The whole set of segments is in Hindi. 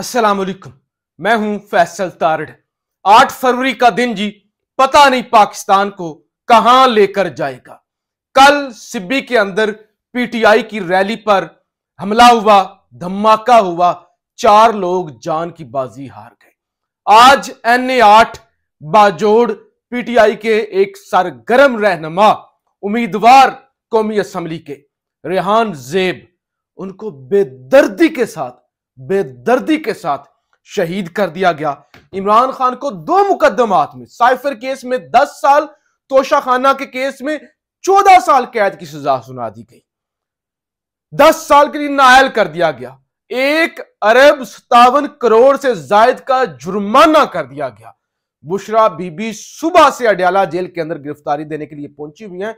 असलम मैं हूं फैसल तारड़ आठ फरवरी का दिन जी पता नहीं पाकिस्तान को कहां लेकर जाएगा कल सिब्बी के अंदर पीटीआई की रैली पर हमला हुआ धमाका हुआ चार लोग जान की बाजी हार गए आज एन ए आठ बाजोड़ पीटीआई के एक सरगर्म रहनमा उम्मीदवार कौमी असम्बली के रेहान जेब उनको बेदर्दी के साथ बेदर्दी के साथ शहीद कर दिया गया इमरान खान को दो मुकदमात में साइफर केस में 10 साल तोशा खाना के केस में 14 साल कैद की सजा सुना दी गई 10 साल के लिए नायल कर दिया गया एक अरब सतावन करोड़ से जायद का जुर्माना कर दिया गया बुशरा बीबी सुबह से अडयाला जेल के अंदर गिरफ्तारी देने के लिए पहुंची हुई है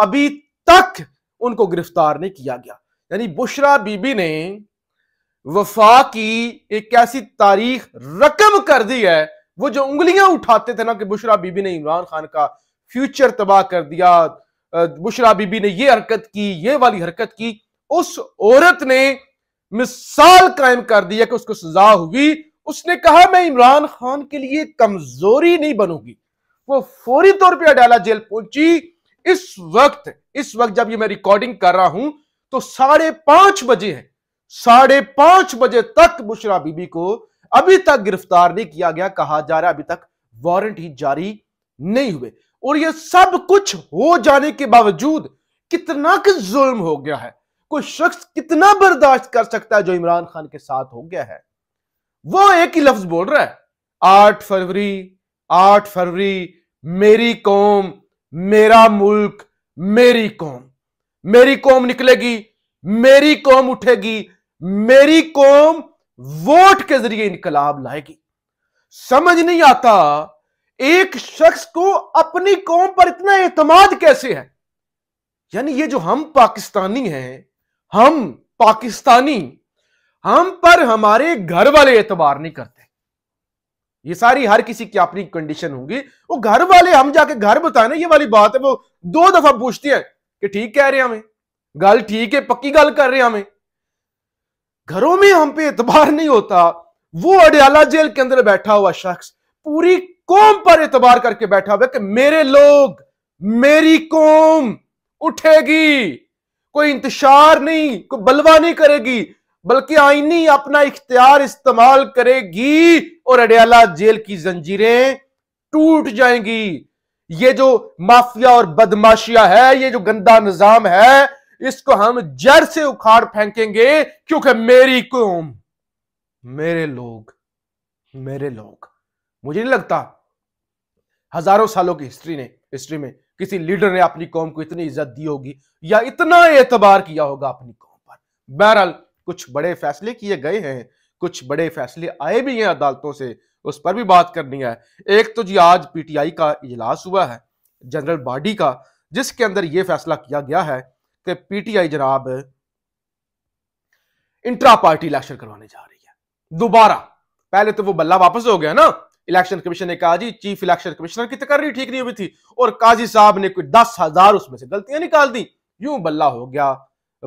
अभी तक उनको गिरफ्तार नहीं किया गया यानी बुशरा बीबी ने वफा की एक ऐसी तारीख रकम कर दी है वो जो उंगलियां उठाते थे ना कि बुशरा बीबी ने इमरान खान का फ्यूचर तबाह कर दिया बुशरा बीबी ने ये हरकत की ये वाली हरकत की उस औरत ने मिसाल कायम कर दी है कि उसको सजा हुई उसने कहा मैं इमरान खान के लिए कमजोरी नहीं बनूंगी वो फौरी तौर पर अडाला जेल पहुंची इस वक्त इस वक्त जब ये मैं रिकॉर्डिंग कर रहा हूं तो साढ़े पांच बजे है साढ़े पांच बजे तक बुशरा बीबी को अभी तक गिरफ्तार नहीं किया गया कहा जा रहा है अभी तक वारंट ही जारी नहीं हुए और यह सब कुछ हो जाने के बावजूद कितना कि जुल्म हो गया है कोई शख्स कितना बर्दाश्त कर सकता है जो इमरान खान के साथ हो गया है वो एक ही लफ्ज बोल रहा है आठ फरवरी आठ फरवरी मेरी कौम मेरा मुल्क मेरी कौम मेरी कौम निकलेगी मेरी कौम उठेगी मेरी कौम वोट के जरिए इनकलाब लाएगी समझ नहीं आता एक शख्स को अपनी कौम पर इतना एतमाद कैसे है यानी ये जो हम पाकिस्तानी हैं हम पाकिस्तानी हम पर हमारे घर वाले एतबार नहीं करते ये सारी हर किसी की अपनी कंडीशन होगी वो घर वाले हम जाके घर बताए ना ये वाली बात है वो दो दफा पूछती है कि ठीक कह रहे हैं हमें गल ठीक है पक्की गल कर रहे हमें घरों में हम पे एतबार नहीं होता वो अडयाला जेल के अंदर बैठा हुआ शख्स पूरी कौम पर एतबार करके बैठा हुआ कि मेरे लोग मेरी कौम उठेगी कोई इंतजार नहीं कोई बलवा नहीं करेगी बल्कि आईनी अपना इख्तियार इस्तेमाल करेगी और अडयाला जेल की जंजीरें टूट जाएंगी ये जो माफिया और बदमाशिया है ये जो गंदा निजाम है इसको हम जड़ से उखाड़ फेंकेंगे क्योंकि मेरी कौम मेरे लोग मेरे लोग मुझे नहीं लगता हजारों सालों की हिस्ट्री ने हिस्ट्री में किसी लीडर ने अपनी कौम को इतनी इज्जत दी होगी या इतना एतबार किया होगा अपनी कौम पर बहरहाल कुछ बड़े फैसले किए गए हैं कुछ बड़े फैसले आए भी हैं अदालतों से उस पर भी बात करनी है एक तो जी आज पीटीआई का इजलास हुआ है जनरल बॉडी का जिसके अंदर यह फैसला किया गया है कि पीटीआई जनाब इंट्रा पार्टी इलेक्शन करवाने जा रही है दोबारा पहले तो वो बल्ला वापस हो गया ना इलेक्शन कमीशन ने कहा जी चीफ इलेक्शन कमिश्नर की तकर्री ठीक नहीं हुई थी और काजी साहब ने कोई दस हजार उसमें से गलतियां निकाल दी यूं बल्ला हो गया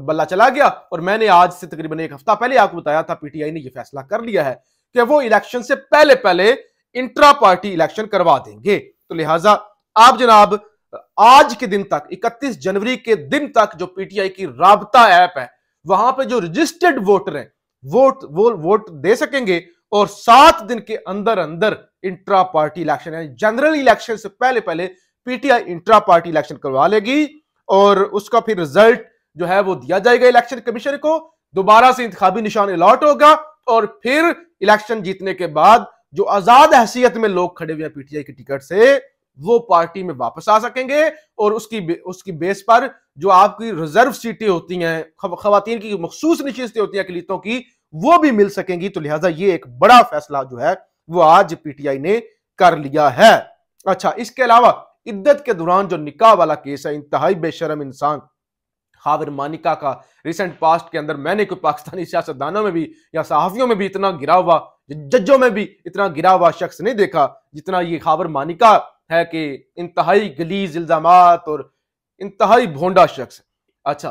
बल्ला चला गया और मैंने आज से तकरीबन एक हफ्ता पहले आपको बताया था पीटीआई ने यह फैसला कर लिया है कि वो इलेक्शन से पहले पहले इंट्रा पार्टी इलेक्शन करवा देंगे तो लिहाजा आप जनाब आज के दिन तक 31 जनवरी के दिन तक जो पीटीआई की राबता ऐप है वहां पे जो रजिस्टर्ड वोटर हैं वोट वो वोट दे सकेंगे और सात दिन के अंदर अंदर इंट्रा पार्टी इलेक्शन है जनरल इलेक्शन से पहले पहले पीटीआई इंट्रा पार्टी इलेक्शन करवा लेगी और उसका फिर रिजल्ट जो है वो दिया जाएगा इलेक्शन कमीशन को दोबारा से इंतजामी निशान अलॉट होगा और फिर इलेक्शन जीतने के बाद जो आजाद हैसियत में लोग खड़े हुए हैं पीटीआई के टिकट से वो पार्टी में वापस आ सकेंगे और उसकी बे, उसकी बेस पर जो आपकी रिजर्व सीटें होती हैं खातन की मखसूस नशस्तें होती हैं अकलीतों की वो भी मिल सकेंगी तो लिहाजा ये एक बड़ा फैसला जो है वो आज पीटीआई ने कर लिया है अच्छा इसके अलावा इद्दत के दौरान जो निकाह वाला केस है इंतहाई बेशरम इंसान हाविर मानिका का रिसेंट पास्ट के अंदर मैंने कोई पाकिस्तानी सियासतदानों में भी या सहाफियों में भी इतना गिरा हुआ जजों में भी इतना गिरा हुआ शख्स नहीं देखा जितना ये हाविर मानिका है कि इंतहाई गलीज इल्ज़ाम और इंतहाई भोंडा शख्स अच्छा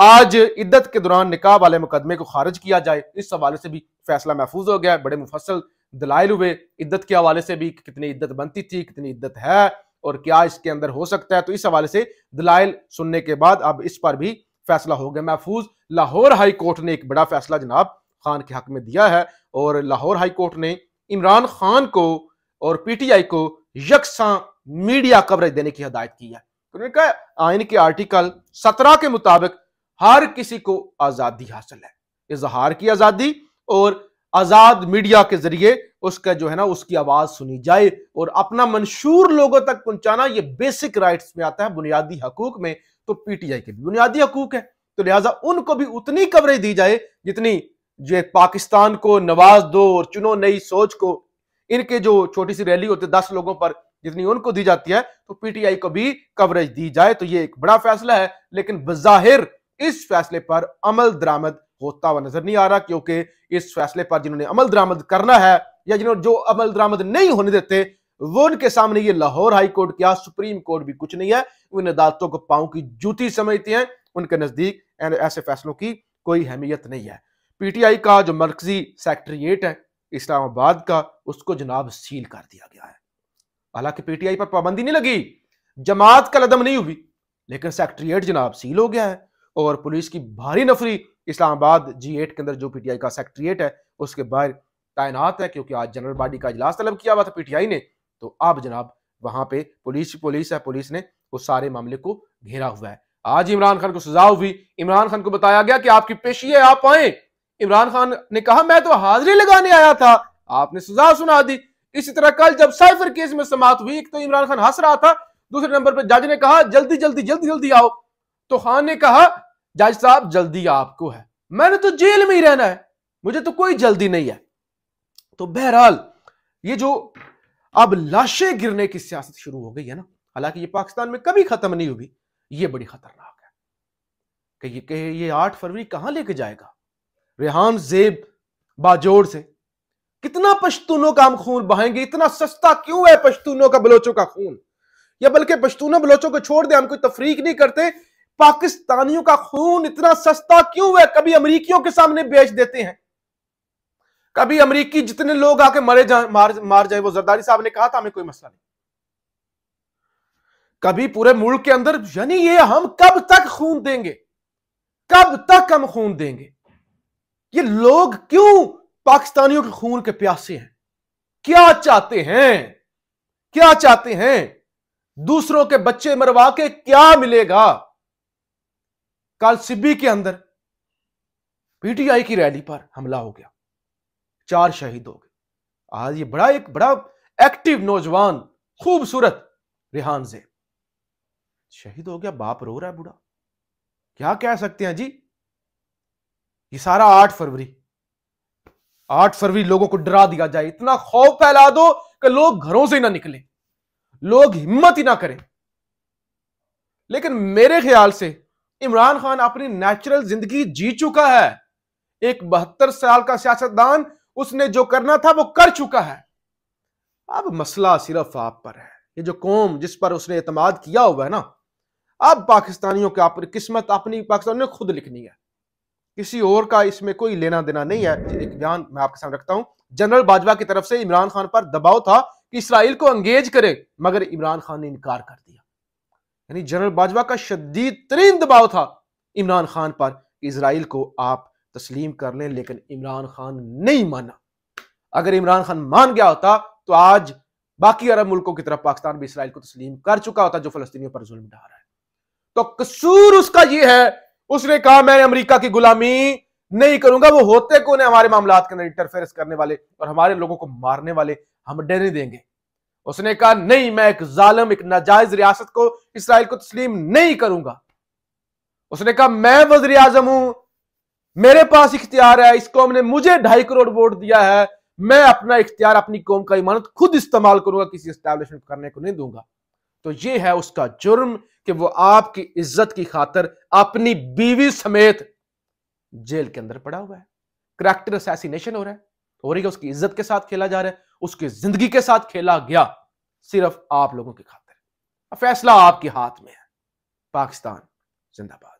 आज इद्दत के दौरान निकाह वाले मुकदमे को खारिज किया जाए इस हवाले से भी फैसला महफूज हो गया बड़े मुफसल दलाइल हुए इद्दत के हवाले से भी कितनी इद्दत बनती थी कितनी इद्दत है और क्या इसके अंदर हो सकता है तो इस हवाले से दलाइल सुनने के बाद अब इस पर भी फैसला हो गया महफूज लाहौर हाई कोर्ट ने एक बड़ा फैसला जनाब खान के हक में दिया है और लाहौर हाई कोर्ट ने इमरान खान को और पीटीआई को यकसा मीडिया कवरेज देने की हदायत की है तो उन्होंने कहा आइन के आर्टिकल सत्रह के मुताबिक हर किसी को आजादी हासिल है इजहार की आजादी और आजाद मीडिया के जरिए उसका जो है ना उसकी आवाज सुनी जाए और अपना मंशूर लोगों तक पहुंचाना ये बेसिक राइट्स में आता है बुनियादी हकूक में तो पीटीआई के भी बुनियादी हकूक है तो लिहाजा उनको भी उतनी कवरेज दी जाए जितनी जो पाकिस्तान को नवाज दो और चुनो नई सोच को इनके जो छोटी सी रैली होती है दस लोगों पर जितनी उनको दी जाती है तो पीटीआई को भी कवरेज दी जाए तो ये एक बड़ा फैसला है लेकिन बजाहिर इस फैसले पर अमल दरामद होता हुआ नजर नहीं आ रहा क्योंकि इस फैसले पर जिन्होंने अमल दरामद करना है या जिन्होंने जो अमल दरामद नहीं होने देते वो उनके सामने ये लाहौर हाई कोर्ट क्या सुप्रीम कोर्ट भी कुछ नहीं है उन अदालतों को पाओं की जूती समझती हैं उनके नज़दीक ऐसे फैसलों की कोई अहमियत नहीं है पीटीआई का जो मरकजी सेक्रेटरिएट है इस्लामाबाद का उसको जनाब सील कर दिया गया है हालांकि पीटीआई पर पाबंदी नहीं लगी जमात का लदम नहीं हुई लेकिन सेक्रेटरीट जनाब सील हो गया है और पुलिस की भारी नफरी इस्लामाबाद जी एट के अंदर जो पीटीआई का सेक्रेटरीट है उसके बाहर तैनात है क्योंकि आज जनरल बॉडी का इजलास तलब किया हुआ था पीटीआई ने तो अब जनाब वहां पे पुलिस पुलिस है पुलिस ने उस सारे मामले को घेरा हुआ है आज इमरान खान को सजा हुई इमरान खान को बताया गया कि आपकी पेशी है आप आए इमरान खान ने कहा मैं तो हाजिरी लगाने आया था आपने सजा सुना दी इसी तरह कल जब साइफर केस में समाप्त हुई एक तो इमरान खान हंस रहा था दूसरे नंबर पर जज ने कहा जल्दी जल्दी जल्दी जल्दी आओ तो खान ने कहा जज साहब जल्दी आपको है मैंने तो जेल में ही रहना है मुझे तो कोई जल्दी नहीं है तो बहरहाल ये जो अब लाशें गिरने की सियासत शुरू हो गई है ना हालांकि ये पाकिस्तान में कभी खत्म नहीं हुई ये बड़ी खतरनाक है कि ये, कि ये आठ फरवरी कहां लेके जाएगा रेहान जेब बाजोड़ से कितना पश्तूनों का हम खून बहाएंगे इतना सस्ता क्यों है पश्तूनों का बलोचों का खून या बल्कि पश्तूनों बलोचों को छोड़ दे हम कोई तफरीक नहीं करते पाकिस्तानियों का खून इतना सस्ता क्यों है कभी अमरीकियों के सामने बेच देते हैं कभी अमरीकी जितने लोग आके मरे जाए मार मार जाए वो जरदारी साहब ने कहा था हमें कोई मसला नहीं कभी पूरे मुल्क के अंदर यानी ये हम कब तक खून देंगे कब तक हम खून देंगे ये लोग क्यों पाकिस्तानियों के खून के प्यासे हैं क्या चाहते हैं क्या चाहते हैं दूसरों के बच्चे मरवा के क्या मिलेगा कल सिब्बी के अंदर पीटीआई की रैली पर हमला हो गया चार शहीद हो गए आज ये बड़ा एक बड़ा एक्टिव नौजवान खूबसूरत रिहान से शहीद हो गया बाप रो रहा है बूढ़ा क्या कह सकते हैं जी ये सारा आठ फरवरी आठ फरवरी लोगों को डरा दिया जाए इतना खौफ फैला दो कि लोग घरों से ना निकले लोग हिम्मत ही ना करें लेकिन मेरे ख्याल से इमरान खान अपनी नेचुरल जिंदगी जी चुका है एक बहत्तर साल का सियासतदान उसने जो करना था वो कर चुका है अब मसला सिर्फ आप पर है ये जो कौम जिस पर उसने एतमाद किया हुआ है ना अब पाकिस्तानियों के अपनी किस्मत अपनी पाकिस्तान ने खुद लिखनी है किसी और का इसमें कोई लेना देना नहीं है एक बयान मैं आपके सामने रखता हूं जनरल बाजवा की तरफ से इमरान खान पर दबाव था कि इसराइल को अंगेज करे मगर इमरान खान ने इनकार कर दिया यानी जनरल बाजवा का शदीद तरीन दबाव था इमरान खान पर इसराइल को आप तस्लीम कर लें लेकिन इमरान खान नहीं माना अगर इमरान खान मान गया होता तो आज बाकी अरब मुल्कों की तरफ पाकिस्तान भी इसराइल को तस्लीम कर चुका होता जो फलस्तियों पर जुल्म डाल रहा है तो कसूर उसका यह है उसने कहा मैं अमेरिका की गुलामी नहीं करूंगा वो होते कौन है हमारे मामला के अंदर इंटरफेरेंस करने वाले और हमारे लोगों को मारने वाले हम डरने देंगे उसने कहा नहीं मैं एक जालम एक नाजायज रियासत को इसराइल को तस्लीम नहीं करूंगा उसने कहा मैं वजर आजम हूं मेरे पास इख्तियार है इस कौम ने मुझे ढाई करोड़ वोट दिया है मैं अपना इख्तियार अपनी कौम का इमानत खुद इस्तेमाल करूंगा किसी स्टैब्लिशमेंट करने को नहीं दूंगा तो ये है उसका जुर्म कि वो आपकी इज्जत की खातर अपनी बीवी समेत जेल के अंदर पड़ा हुआ है करेक्टर असैसिनेशन हो रहा है हो रही है उसकी इज्जत के साथ खेला जा रहा है उसकी जिंदगी के साथ खेला गया सिर्फ आप लोगों की खातर फैसला आपके हाथ में है पाकिस्तान जिंदाबाद